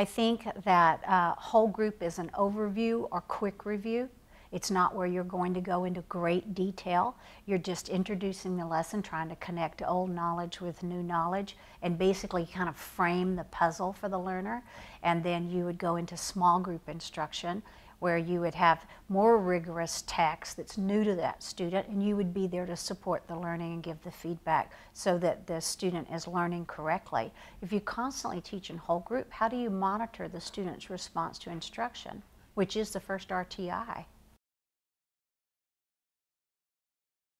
I think that uh, whole group is an overview or quick review. It's not where you're going to go into great detail. You're just introducing the lesson, trying to connect old knowledge with new knowledge, and basically kind of frame the puzzle for the learner. And then you would go into small group instruction, where you would have more rigorous text that's new to that student and you would be there to support the learning and give the feedback so that the student is learning correctly. If you constantly teach in whole group, how do you monitor the student's response to instruction, which is the first RTI?